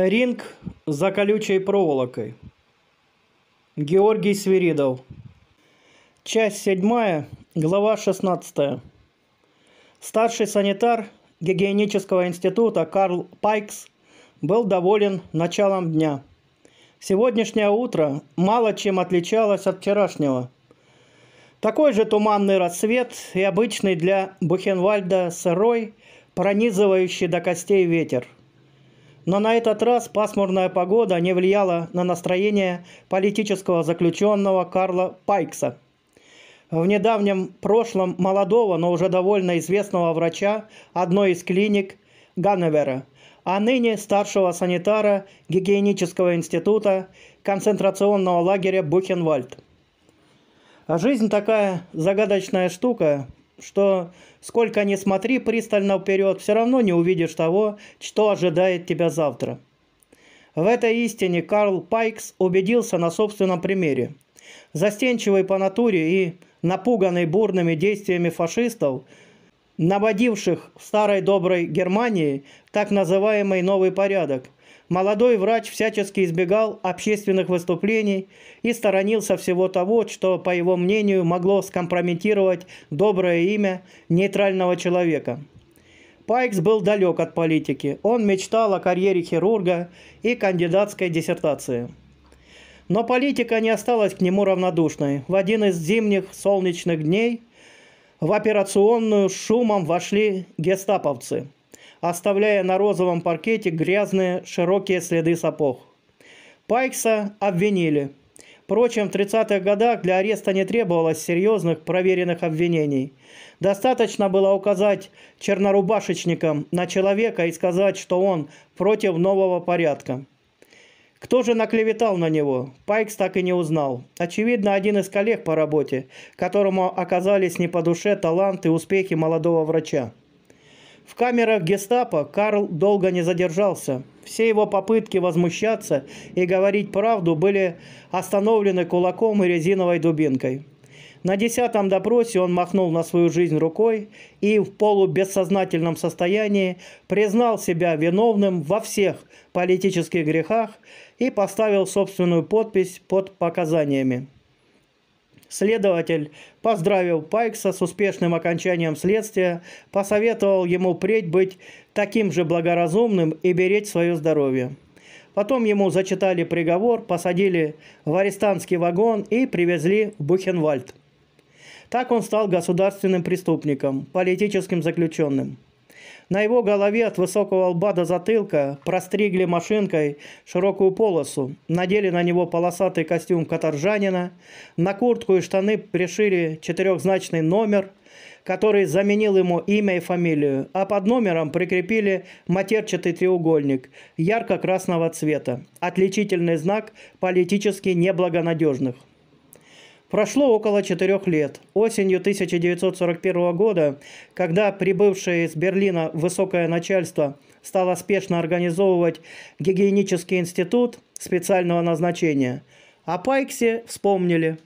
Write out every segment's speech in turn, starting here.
Ринг за колючей проволокой. Георгий Свиридов. Часть 7, глава 16. Старший санитар гигиенического института Карл Пайкс был доволен началом дня. Сегодняшнее утро мало чем отличалось от вчерашнего. Такой же туманный рассвет и обычный для Бухенвальда сырой, пронизывающий до костей ветер – но на этот раз пасмурная погода не влияла на настроение политического заключенного Карла Пайкса. В недавнем прошлом молодого, но уже довольно известного врача одной из клиник Ганновера, а ныне старшего санитара гигиенического института концентрационного лагеря Бухенвальд. Жизнь такая загадочная штука, что сколько ни смотри пристально вперед, все равно не увидишь того, что ожидает тебя завтра. В этой истине Карл Пайкс убедился на собственном примере. Застенчивый по натуре и напуганный бурными действиями фашистов, наводивших в старой доброй Германии так называемый новый порядок – молодой врач всячески избегал общественных выступлений и сторонился всего того, что, по его мнению, могло скомпрометировать доброе имя нейтрального человека. Пайкс был далек от политики. Он мечтал о карьере хирурга и кандидатской диссертации. Но политика не осталась к нему равнодушной. В один из зимних солнечных дней в операционную шумом вошли гестаповцы – оставляя на розовом паркете грязные широкие следы сапог. Пайкса обвинили. Впрочем, в 30-х годах для ареста не требовалось серьезных проверенных обвинений. Достаточно было указать чернорубашечникам на человека и сказать, что он против нового порядка. Кто же наклеветал на него? Пайкс так и не узнал. Очевидно, один из коллег по работе, которому оказались не по душе таланты и успехи молодого врача. В камерах гестапо Карл долго не задержался. Все его попытки возмущаться и говорить правду были остановлены кулаком и резиновой дубинкой. На десятом допросе он махнул на свою жизнь рукой и в полубессознательном состоянии признал себя виновным во всех политических грехах и поставил собственную подпись под показаниями. Следователь поздравил Пайкса с успешным окончанием следствия, посоветовал ему впредь быть таким же благоразумным и беречь свое здоровье. Потом ему зачитали приговор, посадили в арестантский вагон и привезли в Бухенвальд. Так он стал государственным преступником, политическим заключенным. На его голове от высокого лба до затылка простригли машинкой широкую полосу, надели на него полосатый костюм каторжанина, на куртку и штаны пришили четырехзначный номер, который заменил ему имя и фамилию, а под номером прикрепили матерчатый треугольник ярко-красного цвета, отличительный знак политически неблагонадежных. Прошло около четырех лет. Осенью 1941 года, когда прибывшее из Берлина высокое начальство стало спешно организовывать гигиенический институт специального назначения, о Пайксе вспомнили.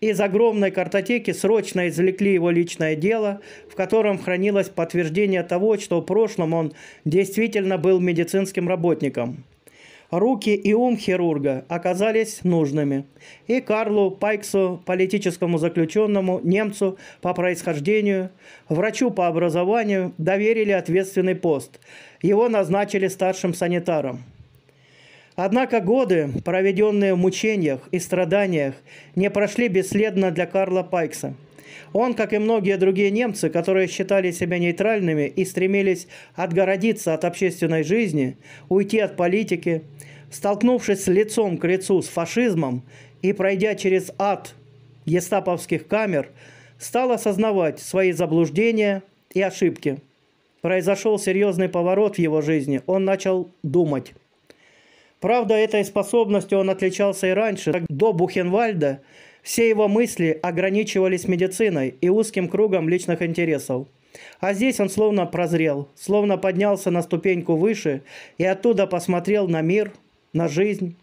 Из огромной картотеки срочно извлекли его личное дело, в котором хранилось подтверждение того, что в прошлом он действительно был медицинским работником – руки и ум хирурга оказались нужными. И Карлу Пайксу, политическому заключенному, немцу по происхождению, врачу по образованию доверили ответственный пост. Его назначили старшим санитаром. Однако годы, проведенные в мучениях и страданиях, не прошли бесследно для Карла Пайкса – он, как и многие другие немцы, которые считали себя нейтральными и стремились отгородиться от общественной жизни, уйти от политики, столкнувшись лицом к лицу с фашизмом и пройдя через ад гестаповских камер, стал осознавать свои заблуждения и ошибки. Произошел серьезный поворот в его жизни, он начал думать. Правда, этой способностью он отличался и раньше. До Бухенвальда – все его мысли ограничивались медициной и узким кругом личных интересов. А здесь он словно прозрел, словно поднялся на ступеньку выше и оттуда посмотрел на мир, на жизнь.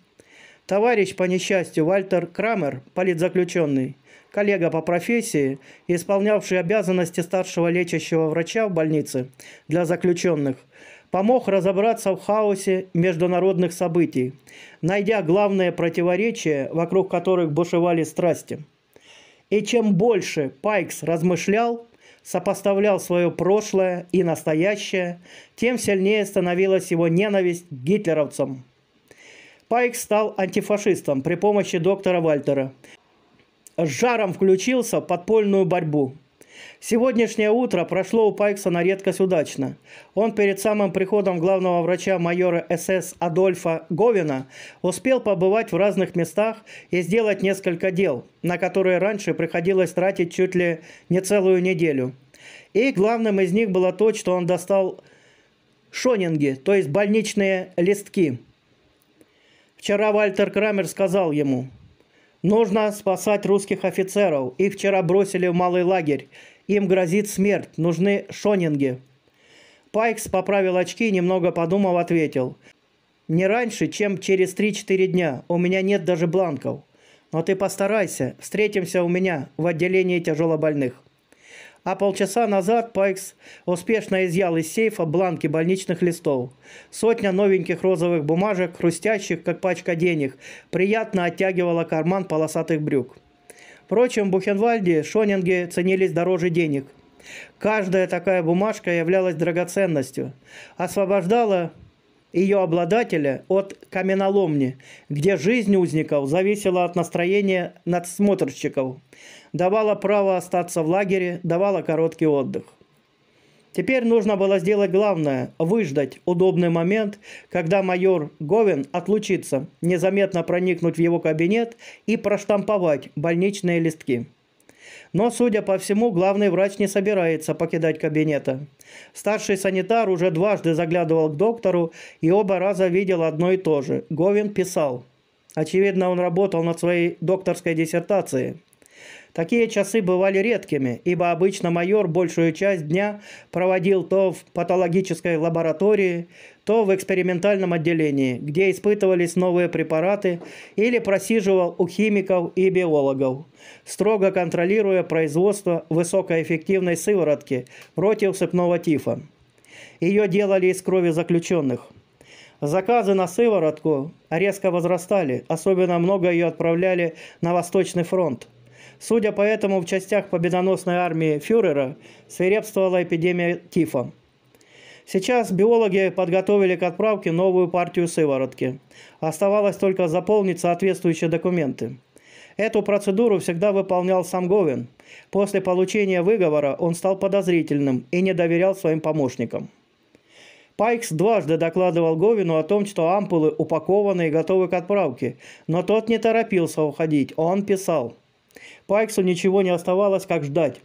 Товарищ по несчастью Вальтер Крамер, политзаключенный, коллега по профессии, исполнявший обязанности старшего лечащего врача в больнице для заключенных – помог разобраться в хаосе международных событий, найдя главное противоречие, вокруг которых бушевали страсти. И чем больше Пайкс размышлял, сопоставлял свое прошлое и настоящее, тем сильнее становилась его ненависть к гитлеровцам. Пайкс стал антифашистом при помощи доктора Вальтера. С жаром включился в подпольную борьбу – Сегодняшнее утро прошло у Пайкса на редкость удачно. Он перед самым приходом главного врача майора СС Адольфа Говина успел побывать в разных местах и сделать несколько дел, на которые раньше приходилось тратить чуть ли не целую неделю. И главным из них было то, что он достал шонинги, то есть больничные листки. Вчера Вальтер Крамер сказал ему, «Нужно спасать русских офицеров. Их вчера бросили в малый лагерь. Им грозит смерть, нужны шонинги». Пайкс поправил очки и, немного подумав, ответил. «Не раньше, чем через 3-4 дня. У меня нет даже бланков. Но ты постарайся. Встретимся у меня в отделении тяжелобольных». А полчаса назад Пайкс успешно изъял из сейфа бланки больничных листов. Сотня новеньких розовых бумажек, хрустящих, как пачка денег, приятно оттягивала карман полосатых брюк. Впрочем, в Бухенвальде шонинги ценились дороже денег. Каждая такая бумажка являлась драгоценностью. Освобождала ее обладателя от каменоломни, где жизнь узников зависела от настроения надсмотрщиков, давала право остаться в лагере, давала короткий отдых. Теперь нужно было сделать главное – выждать удобный момент, когда майор Говин отлучится, незаметно проникнуть в его кабинет и проштамповать больничные листки. Но, судя по всему, главный врач не собирается покидать кабинета. Старший санитар уже дважды заглядывал к доктору и оба раза видел одно и то же. Говин писал. Очевидно, он работал над своей докторской диссертацией. Такие часы бывали редкими, ибо обычно майор большую часть дня проводил то в патологической лаборатории, то в экспериментальном отделении, где испытывались новые препараты, или просиживал у химиков и биологов, строго контролируя производство высокоэффективной сыворотки против сыпного тифа. Ее делали из крови заключенных. Заказы на сыворотку резко возрастали, особенно много ее отправляли на Восточный фронт, Судя по этому, в частях победоносной армии фюрера свирепствовала эпидемия тифа. Сейчас биологи подготовили к отправке новую партию сыворотки. Оставалось только заполнить соответствующие документы. Эту процедуру всегда выполнял сам Говин. После получения выговора он стал подозрительным и не доверял своим помощникам. Пайкс дважды докладывал Говину о том, что ампулы упакованы и готовы к отправке, но тот не торопился уходить, он писал – Пайксу ничего не оставалось, как ждать.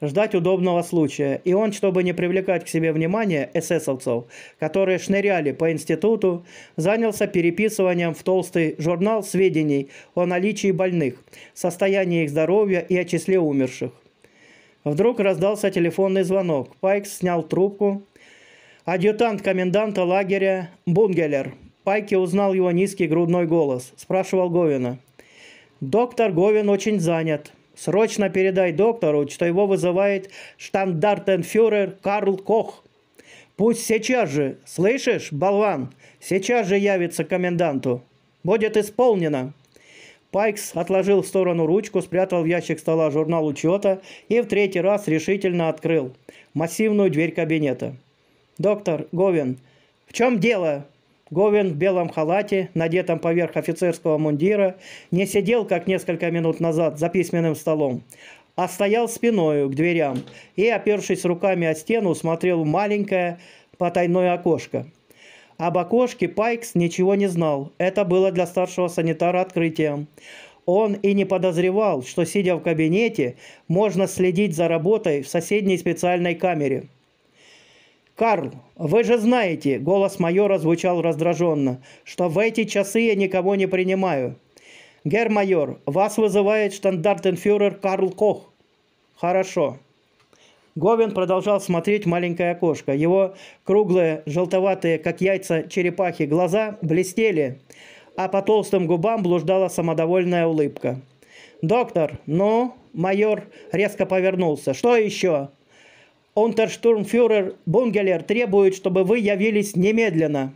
Ждать удобного случая. И он, чтобы не привлекать к себе внимание эсэсовцев, которые шныряли по институту, занялся переписыванием в толстый журнал сведений о наличии больных, состоянии их здоровья и о числе умерших. Вдруг раздался телефонный звонок. Пайкс снял трубку. Адъютант коменданта лагеря Бунгелер. Пайки узнал его низкий грудной голос. Спрашивал Говина. Доктор Говин очень занят. Срочно передай доктору, что его вызывает штандартенфюрер Карл Кох. Пусть сейчас же, слышишь, болван, сейчас же явится коменданту. Будет исполнено. Пайкс отложил в сторону ручку, спрятал в ящик стола журнал учета и в третий раз решительно открыл массивную дверь кабинета. «Доктор Говин, в чем дело?» Говин в белом халате, надетом поверх офицерского мундира, не сидел, как несколько минут назад, за письменным столом, а стоял спиною к дверям и, опершись руками о стену, смотрел в маленькое потайное окошко. Об окошке Пайкс ничего не знал. Это было для старшего санитара открытием. Он и не подозревал, что, сидя в кабинете, можно следить за работой в соседней специальной камере – «Карл, вы же знаете», — голос майора звучал раздраженно, — «что в эти часы я никого не принимаю». «Герр майор, вас вызывает штандартенфюрер Карл Кох». «Хорошо». Говен продолжал смотреть в маленькое окошко. Его круглые, желтоватые, как яйца черепахи, глаза блестели, а по толстым губам блуждала самодовольная улыбка. «Доктор, ну?» Майор резко повернулся. «Что еще?» Онтерштурмфюрер Бунгелер требует, чтобы вы явились немедленно.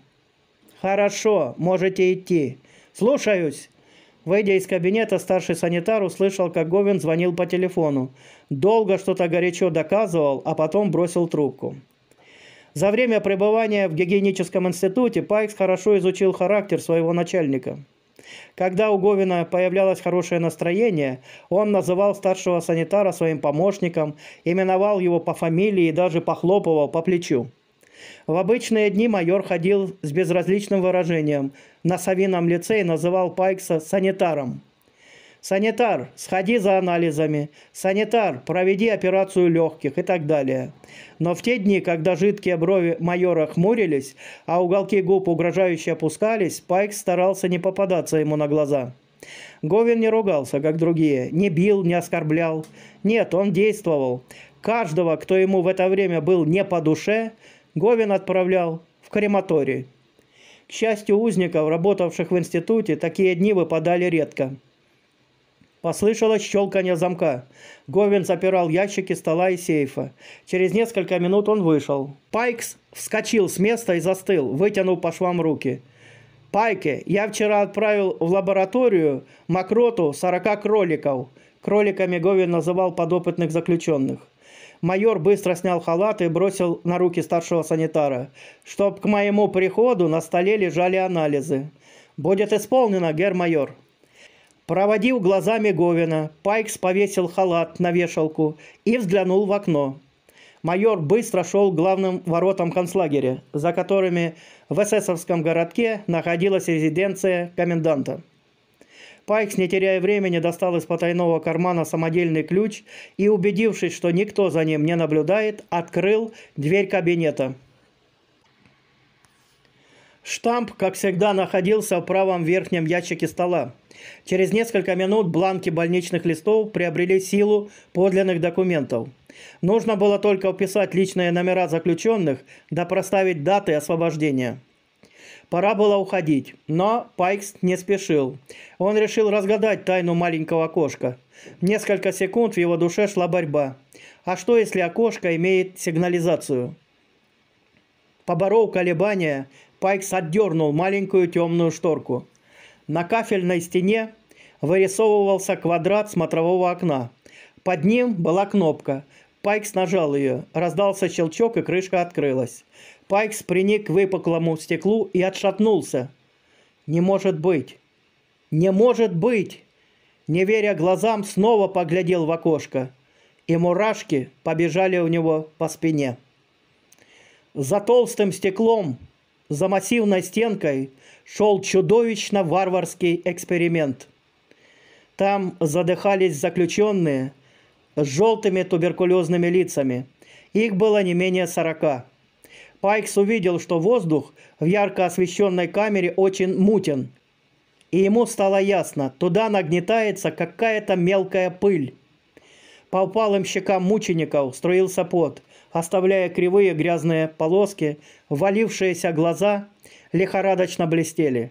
Хорошо, можете идти. Слушаюсь. Выйдя из кабинета, старший санитар услышал, как Говин звонил по телефону. Долго что-то горячо доказывал, а потом бросил трубку. За время пребывания в гигиеническом институте Пайкс хорошо изучил характер своего начальника. Когда у Говина появлялось хорошее настроение, он называл старшего санитара своим помощником, именовал его по фамилии и даже похлопывал по плечу. В обычные дни майор ходил с безразличным выражением. На совином лице и называл Пайкса санитаром. Санитар, сходи за анализами. Санитар, проведи операцию легких и так далее. Но в те дни, когда жидкие брови майора хмурились, а уголки губ угрожающе опускались, Пайк старался не попадаться ему на глаза. Говин не ругался, как другие, не бил, не оскорблял. Нет, он действовал. Каждого, кто ему в это время был не по душе, Говин отправлял в крематорий. К счастью узников, работавших в институте, такие дни выпадали редко. Послышалось щелканье замка. Говин запирал ящики стола и сейфа. Через несколько минут он вышел. Пайкс вскочил с места и застыл, вытянув по швам руки. Пайке, я вчера отправил в лабораторию мокроту 40 кроликов». Кроликами Говин называл подопытных заключенных. Майор быстро снял халат и бросил на руки старшего санитара, чтоб к моему приходу на столе лежали анализы. «Будет исполнено, гермайор», Проводив глазами Говина, Пайкс повесил халат на вешалку и взглянул в окно. Майор быстро шел к главным воротам концлагеря, за которыми в эсэсовском городке находилась резиденция коменданта. Пайкс, не теряя времени, достал из потайного кармана самодельный ключ и, убедившись, что никто за ним не наблюдает, открыл дверь кабинета – Штамп, как всегда, находился в правом верхнем ящике стола. Через несколько минут бланки больничных листов приобрели силу подлинных документов. Нужно было только вписать личные номера заключенных, да проставить даты освобождения. Пора было уходить, но Пайкс не спешил. Он решил разгадать тайну маленького окошка. Несколько секунд в его душе шла борьба. А что, если окошко имеет сигнализацию? Поборов колебания, Спайкс отдернул маленькую темную шторку. На кафельной стене вырисовывался квадрат смотрового окна. Под ним была кнопка. Пайкс нажал ее. Раздался щелчок, и крышка открылась. Пайкс приник к выпуклому стеклу и отшатнулся. «Не может быть! Не может быть!» Не веря глазам, снова поглядел в окошко. И мурашки побежали у него по спине. За толстым стеклом за массивной стенкой шел чудовищно варварский эксперимент. Там задыхались заключенные с желтыми туберкулезными лицами. Их было не менее сорока. Пайкс увидел, что воздух в ярко освещенной камере очень мутен. И ему стало ясно, туда нагнетается какая-то мелкая пыль. По упалым щекам мучеников струился пот, оставляя кривые грязные полоски, валившиеся глаза лихорадочно блестели.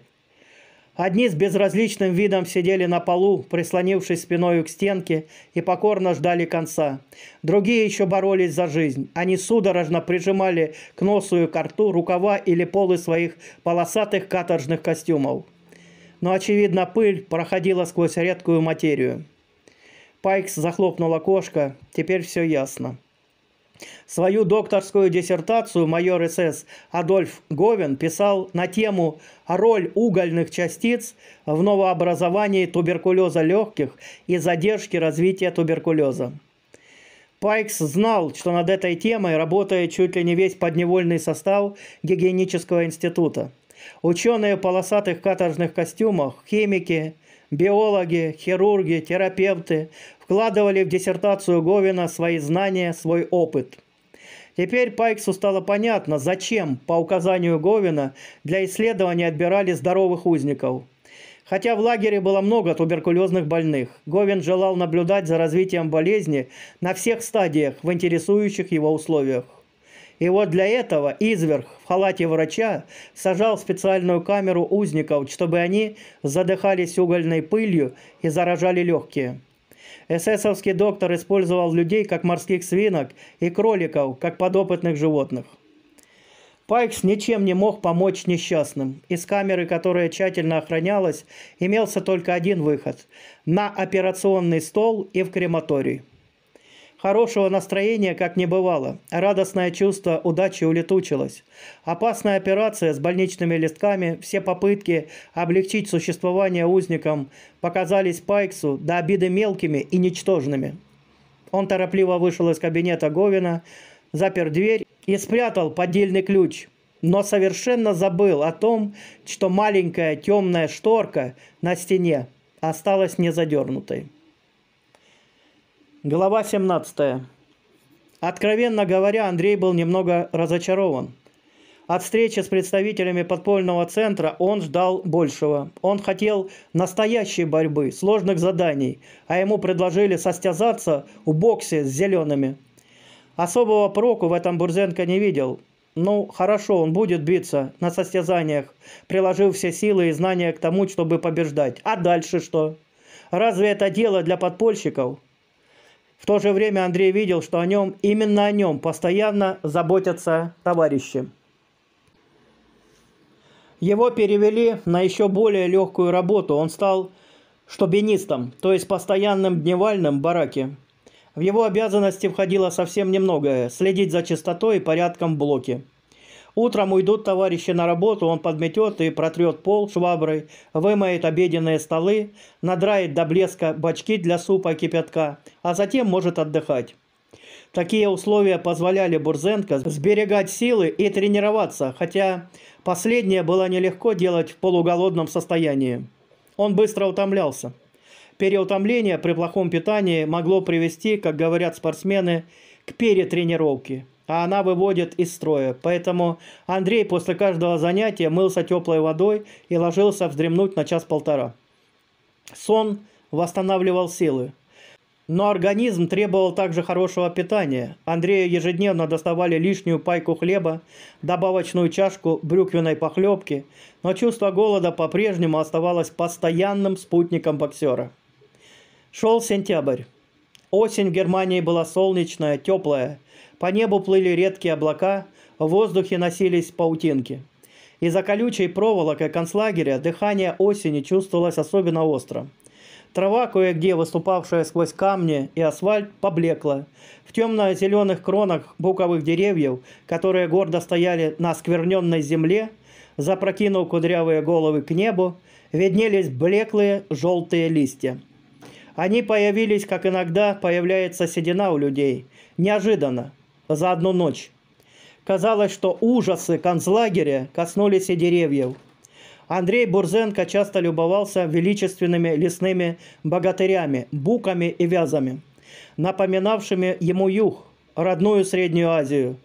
Одни с безразличным видом сидели на полу, прислонившись спиною к стенке, и покорно ждали конца. Другие еще боролись за жизнь. Они судорожно прижимали к носу и к рту рукава или полы своих полосатых каторжных костюмов. Но, очевидно, пыль проходила сквозь редкую материю. Пайкс захлопнул окошко. Теперь все ясно. Свою докторскую диссертацию майор СС Адольф Говен писал на тему «Роль угольных частиц в новообразовании туберкулеза легких и задержки развития туберкулеза». Пайкс знал, что над этой темой работает чуть ли не весь подневольный состав гигиенического института. Ученые в полосатых каторжных костюмах, химики, биологи, хирурги, терапевты вкладывали в диссертацию Говина свои знания, свой опыт. Теперь Пайксу стало понятно, зачем, по указанию Говина, для исследования отбирали здоровых узников. Хотя в лагере было много туберкулезных больных, Говин желал наблюдать за развитием болезни на всех стадиях в интересующих его условиях. И вот для этого изверг в халате врача сажал специальную камеру узников, чтобы они задыхались угольной пылью и заражали легкие. Эсэсовский доктор использовал людей как морских свинок и кроликов, как подопытных животных. Пайкс ничем не мог помочь несчастным. Из камеры, которая тщательно охранялась, имелся только один выход – на операционный стол и в крематорий. Хорошего настроения как не бывало. Радостное чувство удачи улетучилось. Опасная операция с больничными листками, все попытки облегчить существование узникам показались Пайксу до обиды мелкими и ничтожными. Он торопливо вышел из кабинета Говина, запер дверь и спрятал поддельный ключ, но совершенно забыл о том, что маленькая темная шторка на стене осталась незадернутой. Глава 17. Откровенно говоря, Андрей был немного разочарован. От встречи с представителями подпольного центра он ждал большего. Он хотел настоящей борьбы, сложных заданий, а ему предложили состязаться у боксе с зелеными. Особого проку в этом Бурзенко не видел. Ну, хорошо, он будет биться на состязаниях, приложив все силы и знания к тому, чтобы побеждать. А дальше что? Разве это дело для подпольщиков? В то же время Андрей видел, что о нем, именно о нем постоянно заботятся товарищи. Его перевели на еще более легкую работу. Он стал штабинистом, то есть постоянным дневальным в бараке. В его обязанности входило совсем немногое – следить за чистотой и порядком в блоке. Утром уйдут товарищи на работу, он подметет и протрет пол шваброй, вымоет обеденные столы, надрает до блеска бачки для супа и кипятка, а затем может отдыхать. Такие условия позволяли Бурзенко сберегать силы и тренироваться, хотя последнее было нелегко делать в полуголодном состоянии. Он быстро утомлялся. Переутомление при плохом питании могло привести, как говорят спортсмены, к перетренировке – а она выводит из строя. Поэтому Андрей после каждого занятия мылся теплой водой и ложился вздремнуть на час-полтора. Сон восстанавливал силы. Но организм требовал также хорошего питания. Андрею ежедневно доставали лишнюю пайку хлеба, добавочную чашку брюквенной похлебки, но чувство голода по-прежнему оставалось постоянным спутником боксера. Шел сентябрь. Осень в Германии была солнечная, теплая – по небу плыли редкие облака, в воздухе носились паутинки. Из-за колючей проволокой концлагеря дыхание осени чувствовалось особенно остро. Трава, кое-где выступавшая сквозь камни и асфальт, поблекла. В темно-зеленых кронах буковых деревьев, которые гордо стояли на скверненной земле, запрокинув кудрявые головы к небу, виднелись блеклые желтые листья. Они появились, как иногда появляется седина у людей, неожиданно, за одну ночь. Казалось, что ужасы концлагеря коснулись и деревьев. Андрей Бурзенко часто любовался величественными лесными богатырями, буками и вязами, напоминавшими ему юг, родную Среднюю Азию.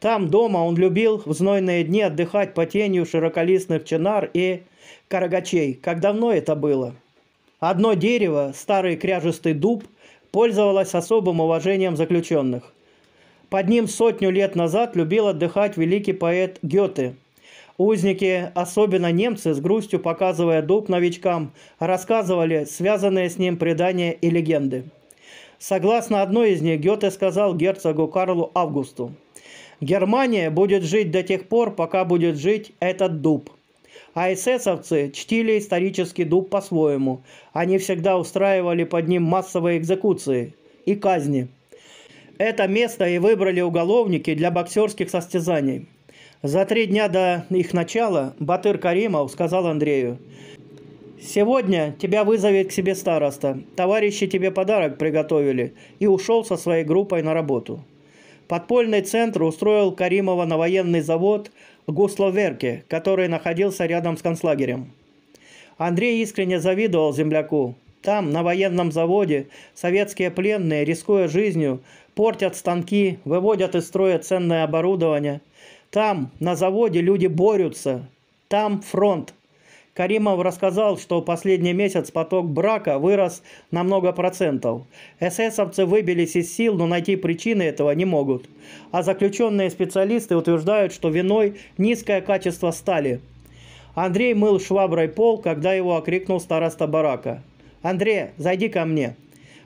Там дома он любил в знойные дни отдыхать по тенью широколистных чинар и карагачей. Как давно это было? Одно дерево, старый кряжистый дуб, пользовалось особым уважением заключенных – под ним сотню лет назад любил отдыхать великий поэт Гёте. Узники, особенно немцы, с грустью показывая дуб новичкам, рассказывали связанные с ним предания и легенды. Согласно одной из них, Гёте сказал герцогу Карлу Августу, «Германия будет жить до тех пор, пока будет жить этот дуб». А эсэсовцы чтили исторический дуб по-своему. Они всегда устраивали под ним массовые экзекуции и казни – это место и выбрали уголовники для боксерских состязаний. За три дня до их начала Батыр Каримов сказал Андрею, «Сегодня тебя вызовет к себе староста. Товарищи тебе подарок приготовили» и ушел со своей группой на работу. Подпольный центр устроил Каримова на военный завод Гусловерке, который находился рядом с концлагерем. Андрей искренне завидовал земляку. Там, на военном заводе, советские пленные, рискуя жизнью, портят станки, выводят из строя ценное оборудование. Там, на заводе, люди борются. Там фронт. Каримов рассказал, что последний месяц поток брака вырос на много процентов. эсэсовцы выбились из сил, но найти причины этого не могут. А заключенные специалисты утверждают, что виной низкое качество стали. Андрей мыл шваброй пол, когда его окрикнул староста барака. Андрей, зайди ко мне».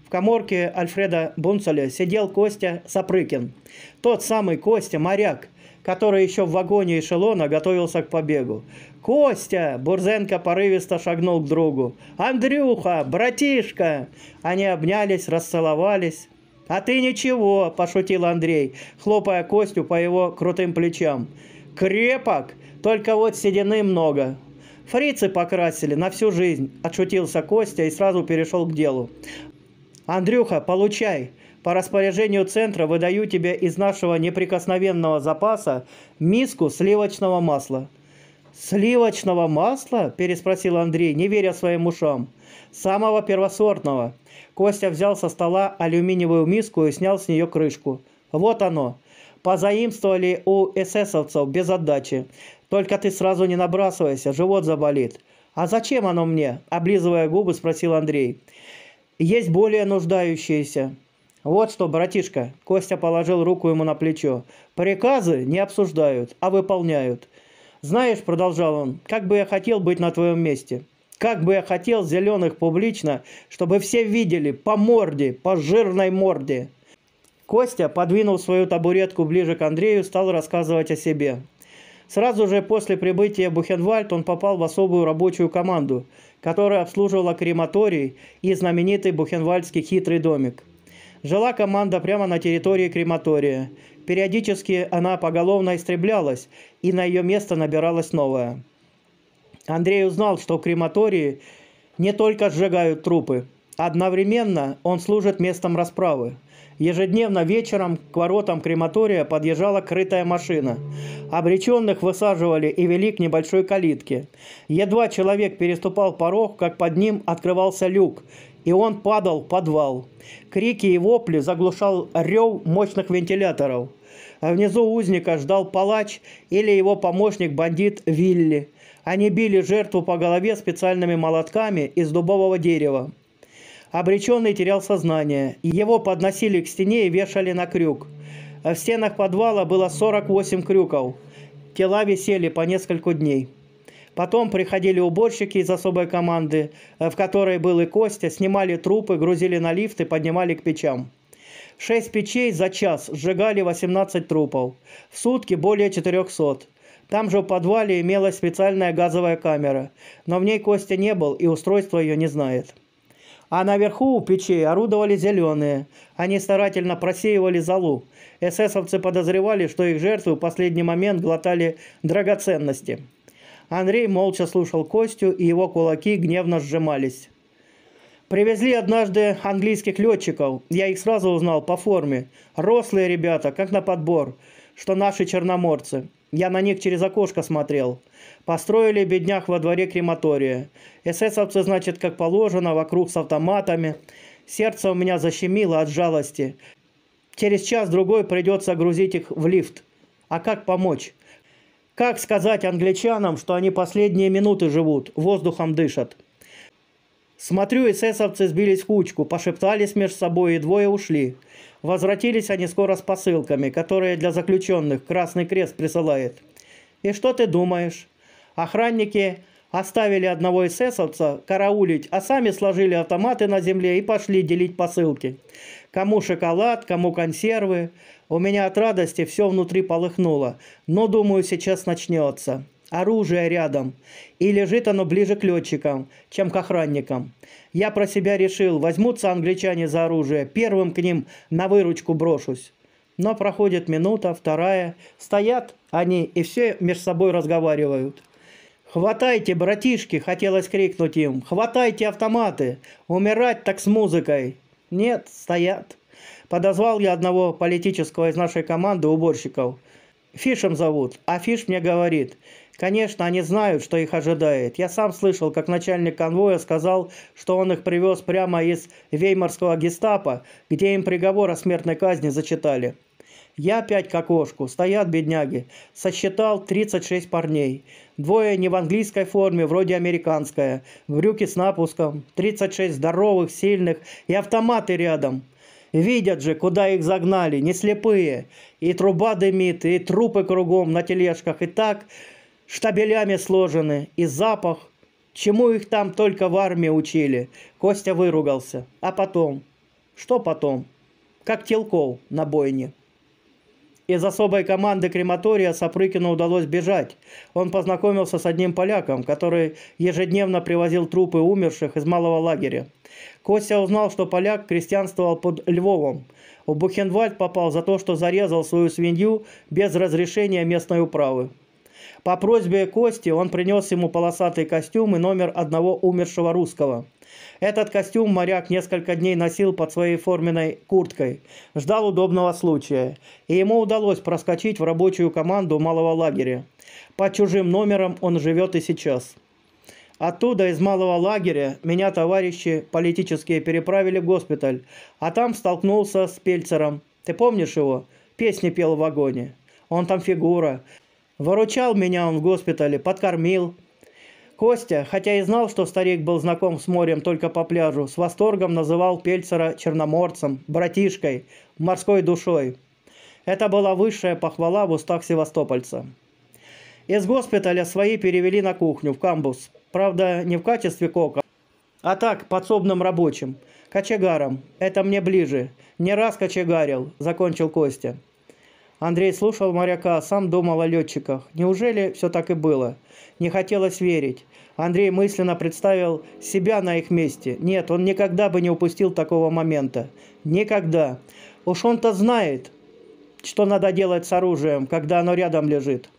В коморке Альфреда Бунцеля сидел Костя Сапрыкин. Тот самый Костя, моряк, который еще в вагоне эшелона готовился к побегу. «Костя!» – Бурзенко порывисто шагнул к другу. «Андрюха! Братишка!» Они обнялись, расцеловались. «А ты ничего!» – пошутил Андрей, хлопая Костю по его крутым плечам. «Крепок! Только вот седины много!» Фрицы покрасили на всю жизнь, отшутился Костя и сразу перешел к делу. Андрюха, получай. По распоряжению центра выдаю тебе из нашего неприкосновенного запаса миску сливочного масла. «Сливочного масла?» – переспросил Андрей, не веря своим ушам. «Самого первосортного». Костя взял со стола алюминиевую миску и снял с нее крышку. «Вот оно. Позаимствовали у эсэсовцев без отдачи. Только ты сразу не набрасывайся, живот заболит. А зачем оно мне? Облизывая губы, спросил Андрей. Есть более нуждающиеся. Вот что, братишка, Костя положил руку ему на плечо. Приказы не обсуждают, а выполняют. Знаешь, продолжал он, как бы я хотел быть на твоем месте. Как бы я хотел зеленых публично, чтобы все видели по морде, по жирной морде. Костя, подвинул свою табуретку ближе к Андрею, стал рассказывать о себе. Сразу же после прибытия Бухенвальд он попал в особую рабочую команду, которая обслуживала крематорий и знаменитый бухенвальдский хитрый домик. Жила команда прямо на территории крематория. Периодически она поголовно истреблялась, и на ее место набиралась новая. Андрей узнал, что в крематории не только сжигают трупы. Одновременно он служит местом расправы ежедневно вечером к воротам крематория подъезжала крытая машина. Обреченных высаживали и вели к небольшой калитке. Едва человек переступал порог, как под ним открывался люк, и он падал в подвал. Крики и вопли заглушал рев мощных вентиляторов. А внизу узника ждал палач или его помощник-бандит Вилли. Они били жертву по голове специальными молотками из дубового дерева. Обреченный терял сознание. Его подносили к стене и вешали на крюк. В стенах подвала было 48 крюков. Тела висели по несколько дней. Потом приходили уборщики из особой команды, в которой был и Костя, снимали трупы, грузили на лифт и поднимали к печам. Шесть печей за час сжигали 18 трупов. В сутки более 400. Там же в подвале имелась специальная газовая камера, но в ней Костя не был и устройство ее не знает а наверху у печей орудовали зеленые. Они старательно просеивали залу. Эсэсовцы подозревали, что их жертвы в последний момент глотали драгоценности. Андрей молча слушал Костю, и его кулаки гневно сжимались. Привезли однажды английских летчиков. Я их сразу узнал по форме. Рослые ребята, как на подбор что наши черноморцы. Я на них через окошко смотрел. Построили беднях во дворе крематория. Эсэсовцы, значит, как положено, вокруг с автоматами. Сердце у меня защемило от жалости. Через час-другой придется грузить их в лифт. А как помочь? Как сказать англичанам, что они последние минуты живут, воздухом дышат? Смотрю, эсэсовцы сбились в кучку, пошептались между собой и двое ушли. Возвратились они скоро с посылками, которые для заключенных Красный Крест присылает. И что ты думаешь? Охранники оставили одного эсэсовца караулить, а сами сложили автоматы на земле и пошли делить посылки. Кому шоколад, кому консервы. У меня от радости все внутри полыхнуло, но, думаю, сейчас начнется оружие рядом, и лежит оно ближе к летчикам, чем к охранникам. Я про себя решил, возьмутся англичане за оружие, первым к ним на выручку брошусь. Но проходит минута, вторая, стоят они и все между собой разговаривают. «Хватайте, братишки!» – хотелось крикнуть им. «Хватайте автоматы! Умирать так с музыкой!» «Нет, стоят!» Подозвал я одного политического из нашей команды уборщиков – Фишем зовут, а Фиш мне говорит, Конечно, они знают, что их ожидает. Я сам слышал, как начальник конвоя сказал, что он их привез прямо из веймарского гестапо, где им приговор о смертной казни зачитали. Я опять к окошку. Стоят бедняги. Сосчитал 36 парней. Двое не в английской форме, вроде американская. Брюки с напуском. 36 здоровых, сильных. И автоматы рядом. Видят же, куда их загнали. Не слепые. И труба дымит, и трупы кругом на тележках. И так штабелями сложены, и запах. Чему их там только в армии учили? Костя выругался. А потом? Что потом? Как Телков на бойне. Из особой команды крематория Сапрыкину удалось бежать. Он познакомился с одним поляком, который ежедневно привозил трупы умерших из малого лагеря. Костя узнал, что поляк крестьянствовал под Львовом. У Бухенвальд попал за то, что зарезал свою свинью без разрешения местной управы. По просьбе Кости он принес ему полосатый костюм и номер одного умершего русского. Этот костюм моряк несколько дней носил под своей форменной курткой, ждал удобного случая, и ему удалось проскочить в рабочую команду малого лагеря. Под чужим номером он живет и сейчас. Оттуда, из малого лагеря, меня товарищи политические переправили в госпиталь, а там столкнулся с Пельцером. Ты помнишь его? Песни пел в вагоне. Он там фигура. Выручал меня он в госпитале, подкормил. Костя, хотя и знал, что старик был знаком с морем только по пляжу, с восторгом называл Пельцера черноморцем, братишкой, морской душой. Это была высшая похвала в устах севастопольца. Из госпиталя свои перевели на кухню, в камбус. Правда, не в качестве кока, а так, подсобным рабочим. Кочегаром. Это мне ближе. Не раз кочегарил, закончил Костя. Андрей слушал моряка, а сам думал о летчиках. Неужели все так и было? Не хотелось верить. Андрей мысленно представил себя на их месте. Нет, он никогда бы не упустил такого момента. Никогда. Уж он-то знает, что надо делать с оружием, когда оно рядом лежит.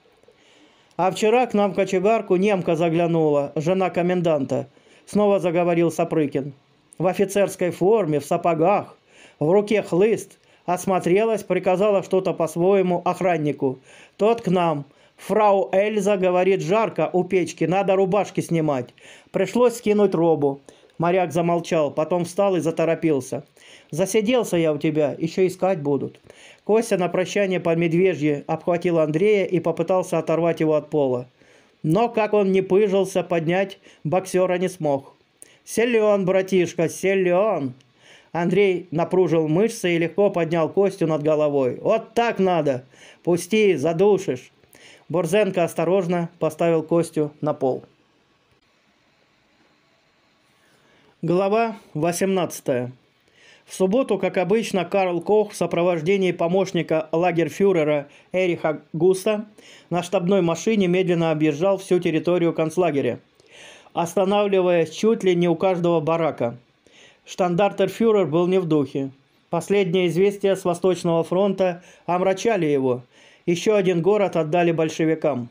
А вчера к нам в кочегарку немка заглянула, жена коменданта. Снова заговорил Сапрыкин. В офицерской форме, в сапогах, в руке хлыст – осмотрелась, приказала что-то по-своему охраннику. Тот к нам. Фрау Эльза говорит, жарко у печки, надо рубашки снимать. Пришлось скинуть робу. Моряк замолчал, потом встал и заторопился. «Засиделся я у тебя, еще искать будут». Костя на прощание по медвежье обхватил Андрея и попытался оторвать его от пола. Но, как он не пыжился, поднять боксера не смог. «Силен, братишка, силен!» Андрей напружил мышцы и легко поднял Костю над головой. «Вот так надо! Пусти, задушишь!» Борзенко осторожно поставил Костю на пол. Глава 18. В субботу, как обычно, Карл Кох в сопровождении помощника лагерфюрера Эриха Густа на штабной машине медленно объезжал всю территорию концлагеря, останавливаясь чуть ли не у каждого барака – штандартенфюрер был не в духе. Последние известия с Восточного фронта омрачали его. Еще один город отдали большевикам.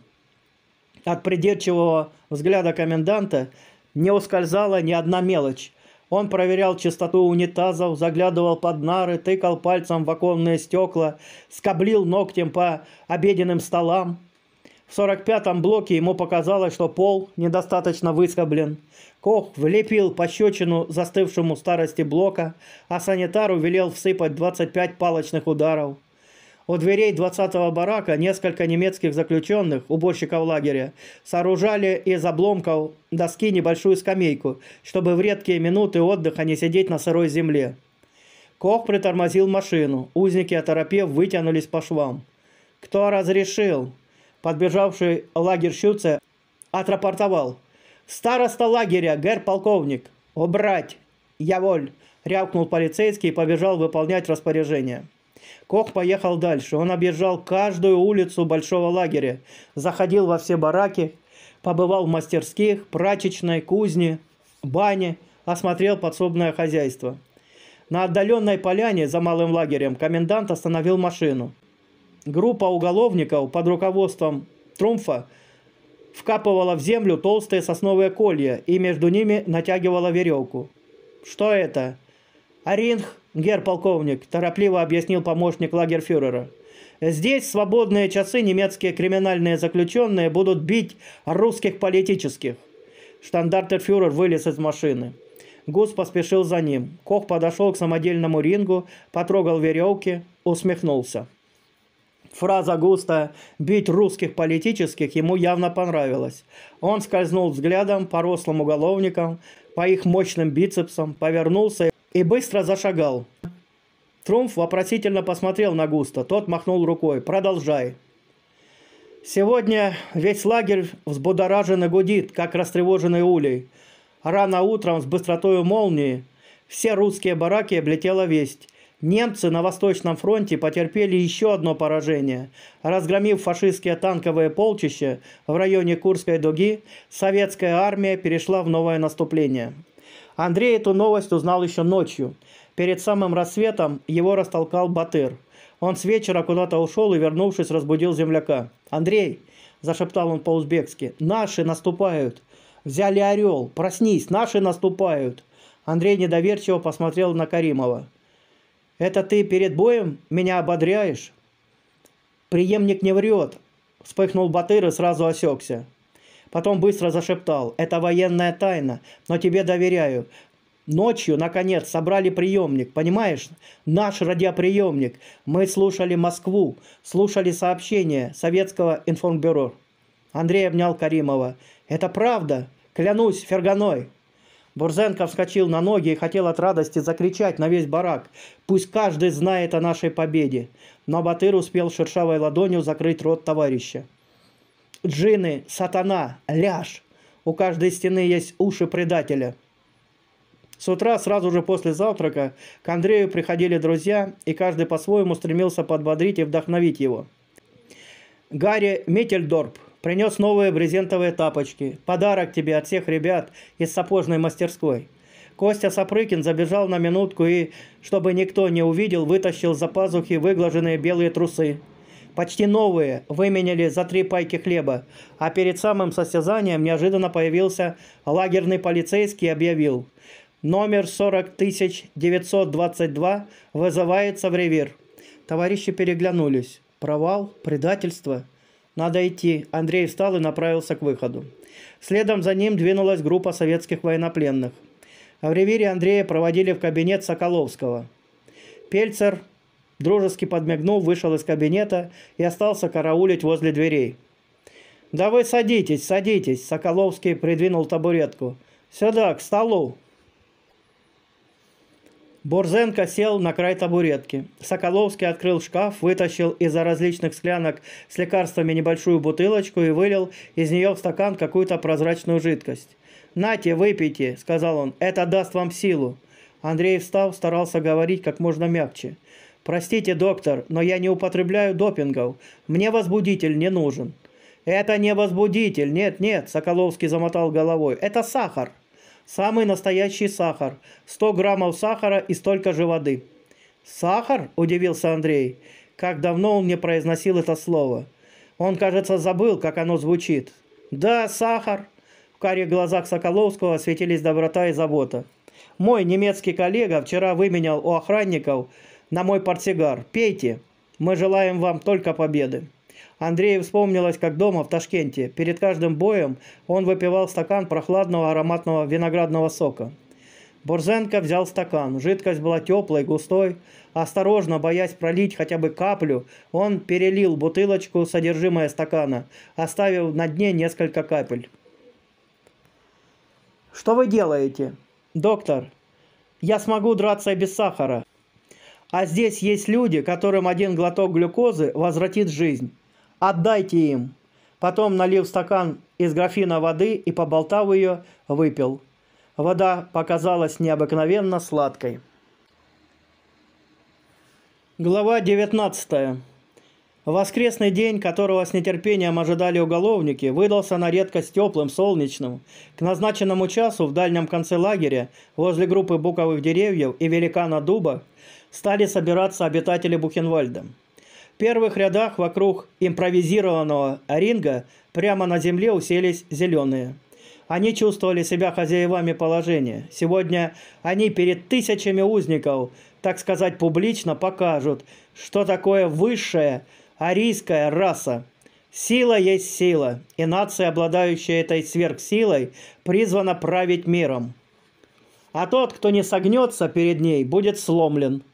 От придирчивого взгляда коменданта не ускользала ни одна мелочь. Он проверял чистоту унитазов, заглядывал под нары, тыкал пальцем в оконные стекла, скоблил ногтем по обеденным столам. В 45-м блоке ему показалось, что пол недостаточно выскоблен. Кох влепил пощечину застывшему старости блока, а санитару велел всыпать 25 палочных ударов. У дверей 20-го барака несколько немецких заключенных, уборщиков лагеря, сооружали из обломков доски небольшую скамейку, чтобы в редкие минуты отдыха не сидеть на сырой земле. Кох притормозил машину, узники оторопев вытянулись по швам. «Кто разрешил?» Подбежавший лагерь Щуце отрапортовал – «Староста лагеря, гэр-полковник! Убрать!» «Я воль!» – рявкнул полицейский и побежал выполнять распоряжение. Кох поехал дальше. Он объезжал каждую улицу большого лагеря, заходил во все бараки, побывал в мастерских, прачечной, кузне, бане, осмотрел подсобное хозяйство. На отдаленной поляне за малым лагерем комендант остановил машину. Группа уголовников под руководством Трумфа – вкапывала в землю толстые сосновые колья и между ними натягивала веревку. «Что это?» «Аринг, герр-полковник», – торопливо объяснил помощник лагерфюрера. «Здесь свободные часы немецкие криминальные заключенные будут бить русских политических». Штандартерфюрер вылез из машины. Гус поспешил за ним. Кох подошел к самодельному рингу, потрогал веревки, усмехнулся. Фраза Густа «бить русских политических» ему явно понравилась. Он скользнул взглядом по рослым уголовникам, по их мощным бицепсам, повернулся и быстро зашагал. Трумф вопросительно посмотрел на Густа. Тот махнул рукой. «Продолжай». Сегодня весь лагерь взбудораженно гудит, как растревоженный улей. Рано утром с быстротой молнии все русские бараки облетела весть – Немцы на Восточном фронте потерпели еще одно поражение. Разгромив фашистские танковые полчища в районе Курской дуги, советская армия перешла в новое наступление. Андрей эту новость узнал еще ночью. Перед самым рассветом его растолкал Батыр. Он с вечера куда-то ушел и, вернувшись, разбудил земляка. «Андрей!» – зашептал он по-узбекски. «Наши наступают! Взяли орел! Проснись! Наши наступают!» Андрей недоверчиво посмотрел на Каримова. Это ты перед боем меня ободряешь? Приемник не врет, вспыхнул Батыр и сразу осекся. Потом быстро зашептал. «Это военная тайна, но тебе доверяю. Ночью, наконец, собрали приемник, понимаешь? Наш радиоприемник. Мы слушали Москву, слушали сообщения Советского информбюро». Андрей обнял Каримова. «Это правда? Клянусь Ферганой!» Борзенко вскочил на ноги и хотел от радости закричать на весь барак. «Пусть каждый знает о нашей победе!» Но Батыр успел шершавой ладонью закрыть рот товарища. «Джины! Сатана! Ляж! У каждой стены есть уши предателя!» С утра, сразу же после завтрака, к Андрею приходили друзья, и каждый по-своему стремился подбодрить и вдохновить его. Гарри Метельдорп – Принес новые брезентовые тапочки. Подарок тебе от всех ребят из сапожной мастерской. Костя Сапрыкин забежал на минутку и, чтобы никто не увидел, вытащил за пазухи выглаженные белые трусы. Почти новые, выменяли за три пайки хлеба. А перед самым состязанием неожиданно появился лагерный полицейский и объявил «Номер 40922 вызывается в ревир». Товарищи переглянулись. Провал? Предательство? Надо идти. Андрей встал и направился к выходу. Следом за ним двинулась группа советских военнопленных. В ревире Андрея проводили в кабинет Соколовского. Пельцер, дружески подмигнув, вышел из кабинета и остался караулить возле дверей. «Да вы садитесь, садитесь!» Соколовский придвинул табуретку. «Сюда, к столу!» Борзенко сел на край табуретки. Соколовский открыл шкаф, вытащил из-за различных склянок с лекарствами небольшую бутылочку и вылил из нее в стакан какую-то прозрачную жидкость. «Нате, выпейте», — сказал он, — «это даст вам силу». Андрей встал, старался говорить как можно мягче. «Простите, доктор, но я не употребляю допингов. Мне возбудитель не нужен». «Это не возбудитель, нет, нет», — Соколовский замотал головой. «Это сахар». Самый настоящий сахар. 100 граммов сахара и столько же воды. «Сахар?» – удивился Андрей. Как давно он не произносил это слово. Он, кажется, забыл, как оно звучит. «Да, сахар!» В карих глазах Соколовского светились доброта и забота. «Мой немецкий коллега вчера выменял у охранников на мой портсигар. Пейте! Мы желаем вам только победы!» Андрею вспомнилось, как дома в Ташкенте перед каждым боем он выпивал стакан прохладного ароматного виноградного сока. Борзенко взял стакан. Жидкость была теплой, густой. Осторожно, боясь пролить хотя бы каплю, он перелил бутылочку содержимое стакана, оставив на дне несколько капель. «Что вы делаете?» «Доктор, я смогу драться без сахара. А здесь есть люди, которым один глоток глюкозы возвратит жизнь. Отдайте им. Потом налил стакан из графина воды и, поболтав ее, выпил. Вода показалась необыкновенно сладкой. Глава 19. Воскресный день, которого с нетерпением ожидали уголовники, выдался на редкость теплым, солнечным. К назначенному часу в дальнем конце лагеря, возле группы буковых деревьев и великана дуба, стали собираться обитатели Бухенвальда первых рядах вокруг импровизированного ринга прямо на земле уселись зеленые. Они чувствовали себя хозяевами положения. Сегодня они перед тысячами узников, так сказать, публично покажут, что такое высшая арийская раса. Сила есть сила, и нация, обладающая этой сверхсилой, призвана править миром. А тот, кто не согнется перед ней, будет сломлен –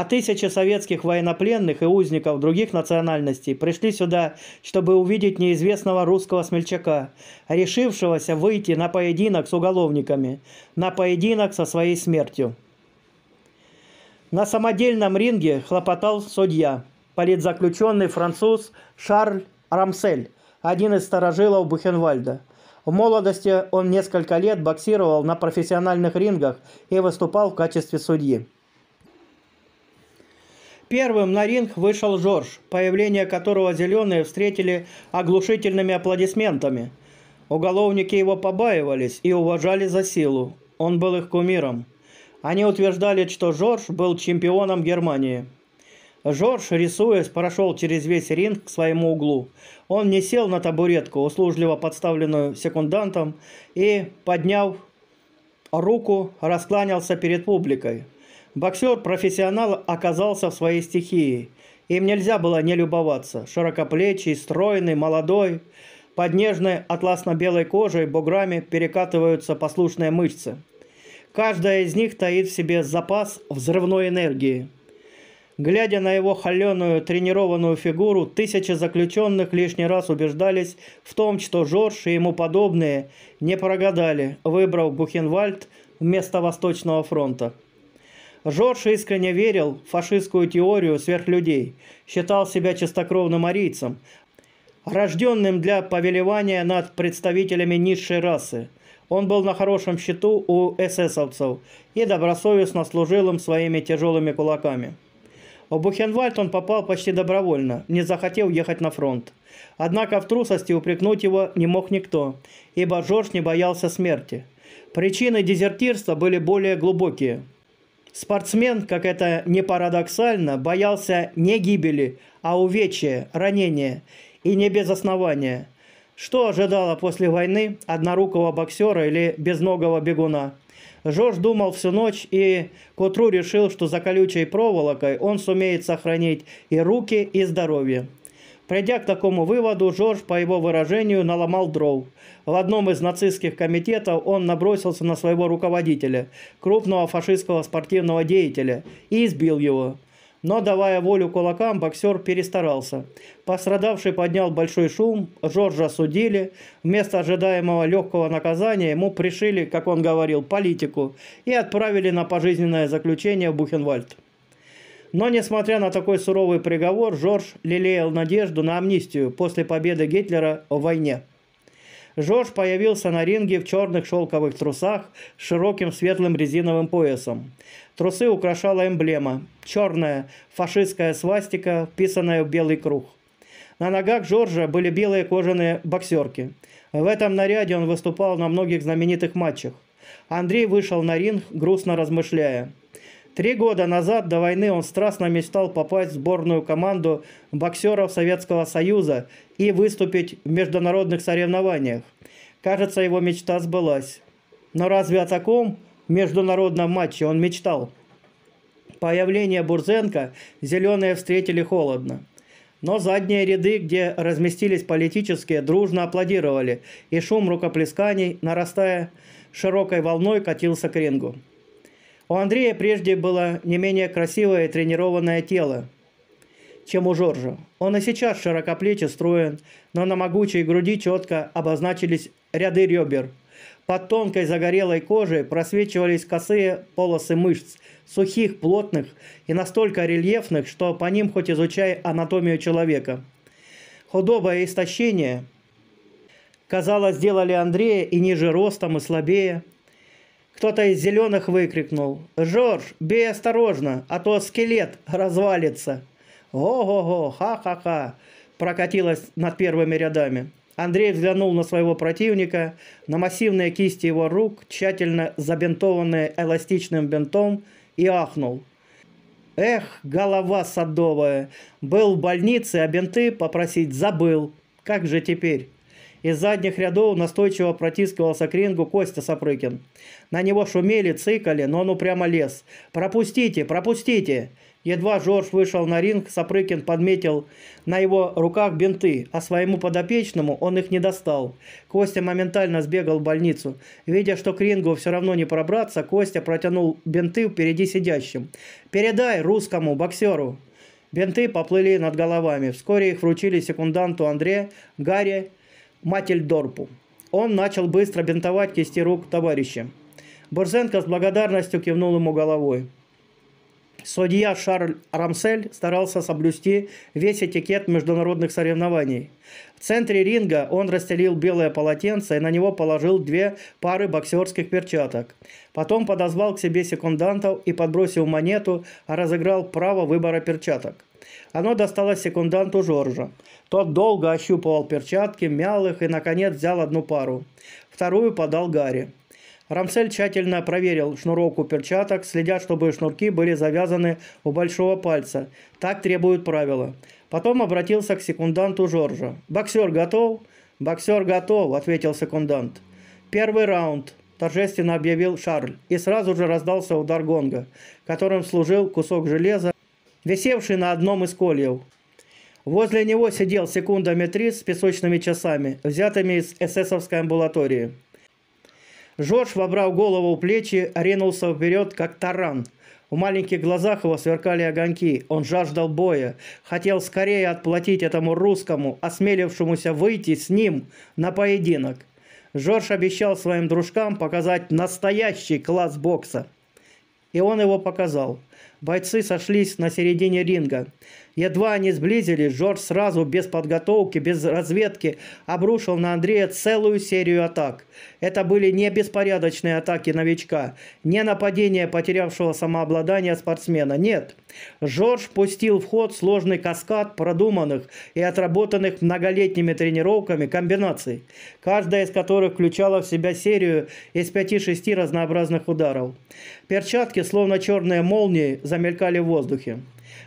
а тысячи советских военнопленных и узников других национальностей пришли сюда, чтобы увидеть неизвестного русского смельчака, решившегося выйти на поединок с уголовниками, на поединок со своей смертью. На самодельном ринге хлопотал судья, политзаключенный француз Шарль Рамсель, один из сторожилов Бухенвальда. В молодости он несколько лет боксировал на профессиональных рингах и выступал в качестве судьи. Первым на ринг вышел Жорж, появление которого «зеленые» встретили оглушительными аплодисментами. Уголовники его побаивались и уважали за силу. Он был их кумиром. Они утверждали, что Жорж был чемпионом Германии. Жорж, рисуясь, прошел через весь ринг к своему углу. Он не сел на табуретку, услужливо подставленную секундантом, и, подняв руку, раскланялся перед публикой. Боксер-профессионал оказался в своей стихии. Им нельзя было не любоваться. Широкоплечий, стройный, молодой. Под нежной атласно-белой кожей буграми перекатываются послушные мышцы. Каждая из них таит в себе запас взрывной энергии. Глядя на его холеную тренированную фигуру, тысячи заключенных лишний раз убеждались в том, что Жорж и ему подобные не прогадали, выбрав Бухенвальд вместо Восточного фронта. Жорж искренне верил в фашистскую теорию сверхлюдей, считал себя чистокровным арийцем, рожденным для повелевания над представителями низшей расы. Он был на хорошем счету у эсэсовцев и добросовестно служил им своими тяжелыми кулаками. В Бухенвальд он попал почти добровольно, не захотел ехать на фронт. Однако в трусости упрекнуть его не мог никто, ибо Жорж не боялся смерти. Причины дезертирства были более глубокие – Спортсмен, как это не парадоксально, боялся не гибели, а увечья, ранения, и не без основания. Что ожидало после войны однорукого боксера или безногого бегуна? Жорж думал всю ночь и к утру решил, что за колючей проволокой он сумеет сохранить и руки, и здоровье. Придя к такому выводу, Жорж, по его выражению, наломал дров. В одном из нацистских комитетов он набросился на своего руководителя, крупного фашистского спортивного деятеля, и избил его. Но, давая волю кулакам, боксер перестарался. Пострадавший поднял большой шум, Жоржа судили. Вместо ожидаемого легкого наказания ему пришили, как он говорил, политику и отправили на пожизненное заключение в Бухенвальд. Но, несмотря на такой суровый приговор, Жорж лелеял надежду на амнистию после победы Гитлера в войне. Жорж появился на ринге в черных шелковых трусах с широким светлым резиновым поясом. Трусы украшала эмблема – черная фашистская свастика, писанная в белый круг. На ногах Жоржа были белые кожаные боксерки. В этом наряде он выступал на многих знаменитых матчах. Андрей вышел на ринг, грустно размышляя – Три года назад до войны он страстно мечтал попасть в сборную команду боксеров Советского Союза и выступить в международных соревнованиях. Кажется, его мечта сбылась. Но разве о таком международном матче он мечтал? Появление Бурзенко зеленые встретили холодно. Но задние ряды, где разместились политические, дружно аплодировали, и шум рукоплесканий, нарастая широкой волной, катился к рингу. У Андрея прежде было не менее красивое и тренированное тело, чем у Жоржа. Он и сейчас широкоплечи строен, но на могучей груди четко обозначились ряды ребер. Под тонкой загорелой кожей просвечивались косые полосы мышц, сухих, плотных и настолько рельефных, что по ним хоть изучай анатомию человека. Худоба и истощение, казалось, сделали Андрея и ниже ростом, и слабее – кто-то из зеленых выкрикнул. «Жорж, бей осторожно, а то скелет развалится!» «Го-го-го! Ха-ха-ха!» Прокатилась над первыми рядами. Андрей взглянул на своего противника, на массивные кисти его рук, тщательно забинтованные эластичным бинтом, и ахнул. «Эх, голова садовая! Был в больнице, а бинты попросить забыл. Как же теперь?» Из задних рядов настойчиво протискивался к рингу Костя Сапрыкин. На него шумели, цыкали, но он упрямо лез. «Пропустите! Пропустите!» Едва Жорж вышел на ринг, Сапрыкин подметил на его руках бинты, а своему подопечному он их не достал. Костя моментально сбегал в больницу. Видя, что к рингу все равно не пробраться, Костя протянул бинты впереди сидящим. «Передай русскому боксеру!» Бинты поплыли над головами. Вскоре их вручили секунданту Андре, Гарри Мательдорпу. Он начал быстро бинтовать кисти рук товарища. Борзенко с благодарностью кивнул ему головой. Судья Шарль Рамсель старался соблюсти весь этикет международных соревнований. В центре ринга он расстелил белое полотенце и на него положил две пары боксерских перчаток. Потом подозвал к себе секундантов и подбросил монету, а разыграл право выбора перчаток. Оно досталось секунданту Жоржа. Тот долго ощупывал перчатки, мял их и, наконец, взял одну пару. Вторую подал Гарри. Рамсель тщательно проверил шнуровку перчаток, следя, чтобы шнурки были завязаны у большого пальца. Так требуют правила. Потом обратился к секунданту Жоржа. «Боксер готов?» «Боксер готов», — ответил секундант. «Первый раунд», — торжественно объявил Шарль. И сразу же раздался удар гонга, которым служил кусок железа, висевший на одном из кольев. Возле него сидел секундометрист с песочными часами, взятыми из эсэсовской амбулатории. Жорж, вобрав голову в плечи, ринулся вперед, как таран. В маленьких глазах его сверкали огоньки. Он жаждал боя. Хотел скорее отплатить этому русскому, осмелившемуся выйти с ним на поединок. Жорж обещал своим дружкам показать настоящий класс бокса. И он его показал. Бойцы сошлись на середине ринга. Едва они сблизились, Жорж сразу, без подготовки, без разведки, обрушил на Андрея целую серию атак. Это были не беспорядочные атаки новичка, не нападение потерявшего самообладание спортсмена, нет. Жорж пустил в ход сложный каскад продуманных и отработанных многолетними тренировками комбинаций, каждая из которых включала в себя серию из 5-6 разнообразных ударов. Перчатки, словно черные молнии, замелькали в воздухе.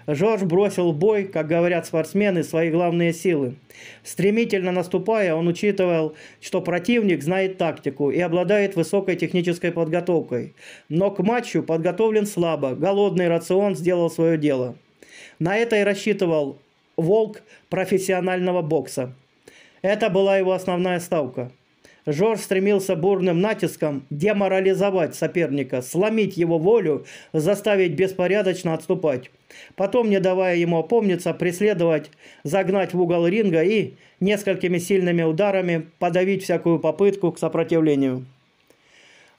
Жорж бросил бой, как говорят спортсмены, свои главные силы. Стремительно наступая, он учитывал, что противник знает тактику и обладает высокой технической подготовкой. Но к матчу подготовлен слабо, голодный рацион сделал свое дело. На это и рассчитывал Волк профессионального бокса. Это была его основная ставка. Жор стремился бурным натиском деморализовать соперника, сломить его волю, заставить беспорядочно отступать. Потом, не давая ему опомниться, преследовать, загнать в угол ринга и несколькими сильными ударами подавить всякую попытку к сопротивлению.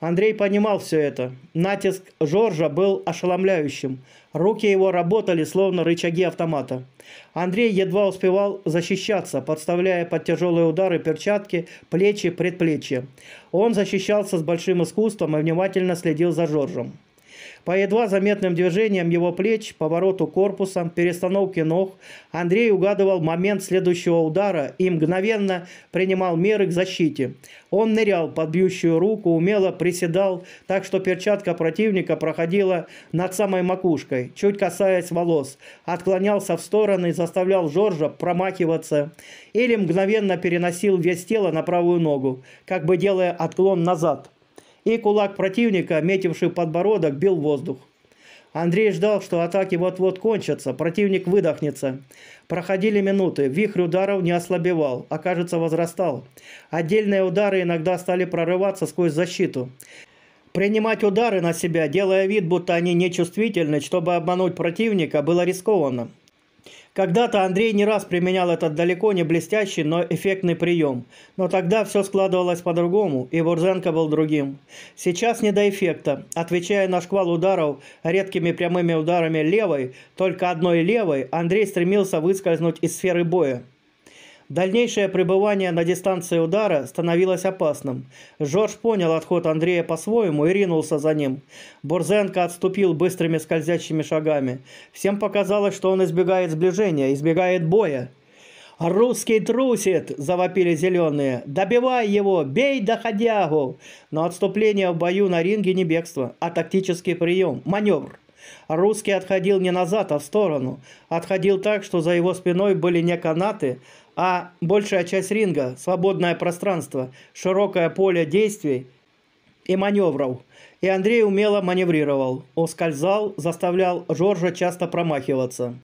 Андрей понимал все это. Натиск Жоржа был ошеломляющим. Руки его работали, словно рычаги автомата. Андрей едва успевал защищаться, подставляя под тяжелые удары перчатки, плечи, предплечья. Он защищался с большим искусством и внимательно следил за Жоржем. По едва заметным движениям его плеч, повороту корпуса, перестановке ног, Андрей угадывал момент следующего удара и мгновенно принимал меры к защите. Он нырял под бьющую руку, умело приседал, так что перчатка противника проходила над самой макушкой, чуть касаясь волос, отклонялся в стороны заставлял Жоржа промахиваться или мгновенно переносил вес тела на правую ногу, как бы делая отклон назад и кулак противника, метивший подбородок, бил воздух. Андрей ждал, что атаки вот-вот кончатся, противник выдохнется. Проходили минуты, вихрь ударов не ослабевал, а кажется возрастал. Отдельные удары иногда стали прорываться сквозь защиту. Принимать удары на себя, делая вид, будто они нечувствительны, чтобы обмануть противника, было рискованно. Когда-то Андрей не раз применял этот далеко не блестящий, но эффектный прием. Но тогда все складывалось по-другому, и Бурзенко был другим. Сейчас не до эффекта. Отвечая на шквал ударов редкими прямыми ударами левой, только одной левой, Андрей стремился выскользнуть из сферы боя. Дальнейшее пребывание на дистанции удара становилось опасным. Жорж понял отход Андрея по-своему и ринулся за ним. Борзенко отступил быстрыми скользящими шагами. Всем показалось, что он избегает сближения, избегает боя. «Русский трусит!» – завопили зеленые. «Добивай его! Бей доходягу!» Но отступление в бою на ринге не бегство, а тактический прием – маневр. Русский отходил не назад, а в сторону. Отходил так, что за его спиной были не канаты, а большая часть ринга – свободное пространство, широкое поле действий и маневров. И Андрей умело маневрировал, ускользал, заставлял Жоржа часто промахиваться.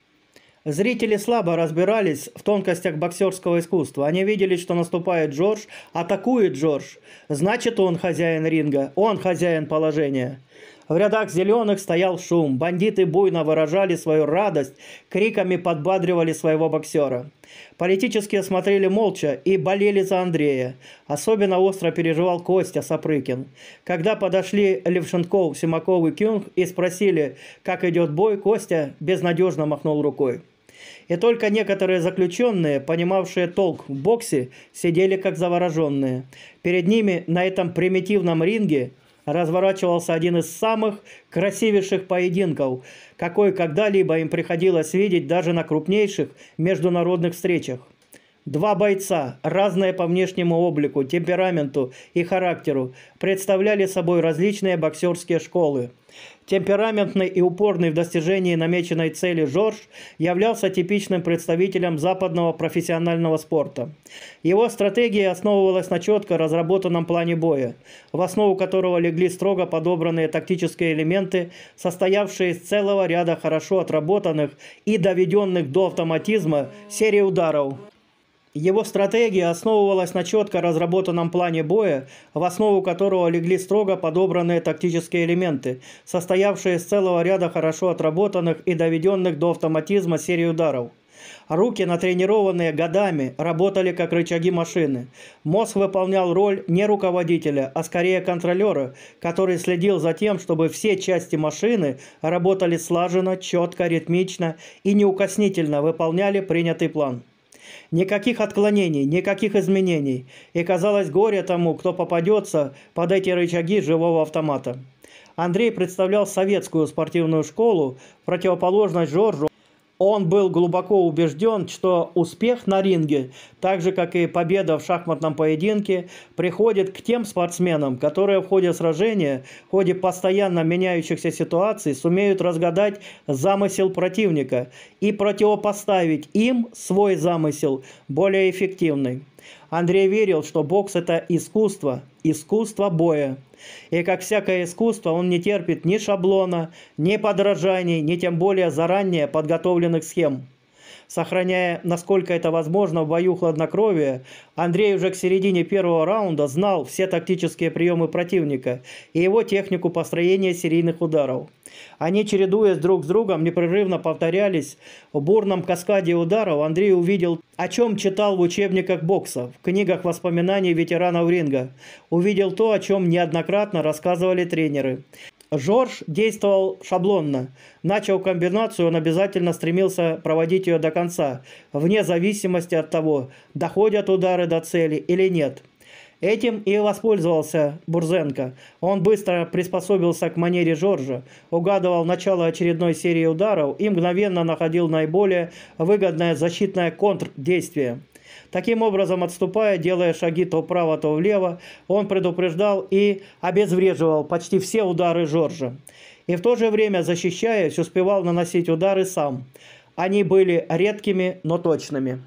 Зрители слабо разбирались в тонкостях боксерского искусства. Они видели, что наступает Джордж, атакует Джордж. Значит, он хозяин ринга, он хозяин положения. В рядах зеленых стоял шум. Бандиты буйно выражали свою радость, криками подбадривали своего боксера. Политические смотрели молча и болели за Андрея. Особенно остро переживал Костя Сапрыкин. Когда подошли Левшенков, Симаков и Кюнг и спросили, как идет бой, Костя безнадежно махнул рукой. И только некоторые заключенные, понимавшие толк в боксе, сидели как завороженные. Перед ними на этом примитивном ринге разворачивался один из самых красивейших поединков, какой когда-либо им приходилось видеть даже на крупнейших международных встречах. Два бойца, разные по внешнему облику, темпераменту и характеру, представляли собой различные боксерские школы. Темпераментный и упорный в достижении намеченной цели Жорж являлся типичным представителем западного профессионального спорта. Его стратегия основывалась на четко разработанном плане боя, в основу которого легли строго подобранные тактические элементы, состоявшие из целого ряда хорошо отработанных и доведенных до автоматизма серии ударов – его стратегия основывалась на четко разработанном плане боя, в основу которого легли строго подобранные тактические элементы, состоявшие из целого ряда хорошо отработанных и доведенных до автоматизма серии ударов. Руки, натренированные годами, работали как рычаги машины. Мозг выполнял роль не руководителя, а скорее контролера, который следил за тем, чтобы все части машины работали слаженно, четко, ритмично и неукоснительно выполняли принятый план. Никаких отклонений, никаких изменений. И казалось горе тому, кто попадется под эти рычаги живого автомата. Андрей представлял советскую спортивную школу, противоположность Жоржу он был глубоко убежден, что успех на ринге, так же как и победа в шахматном поединке, приходит к тем спортсменам, которые в ходе сражения, в ходе постоянно меняющихся ситуаций, сумеют разгадать замысел противника и противопоставить им свой замысел, более эффективный. Андрей верил, что бокс – это искусство, искусство боя. И как всякое искусство, он не терпит ни шаблона, ни подражаний, ни тем более заранее подготовленных схем сохраняя, насколько это возможно, в бою хладнокровие, Андрей уже к середине первого раунда знал все тактические приемы противника и его технику построения серийных ударов. Они, чередуясь друг с другом, непрерывно повторялись. В бурном каскаде ударов Андрей увидел, о чем читал в учебниках бокса, в книгах воспоминаний ветеранов ринга. Увидел то, о чем неоднократно рассказывали тренеры. Жорж действовал шаблонно. Начал комбинацию, он обязательно стремился проводить ее до конца, вне зависимости от того, доходят удары до цели или нет. Этим и воспользовался Бурзенко. Он быстро приспособился к манере Жоржа, угадывал начало очередной серии ударов и мгновенно находил наиболее выгодное защитное контрдействие – Таким образом, отступая, делая шаги то вправо, то влево, он предупреждал и обезвреживал почти все удары Жоржа. И в то же время, защищаясь, успевал наносить удары сам. Они были редкими, но точными.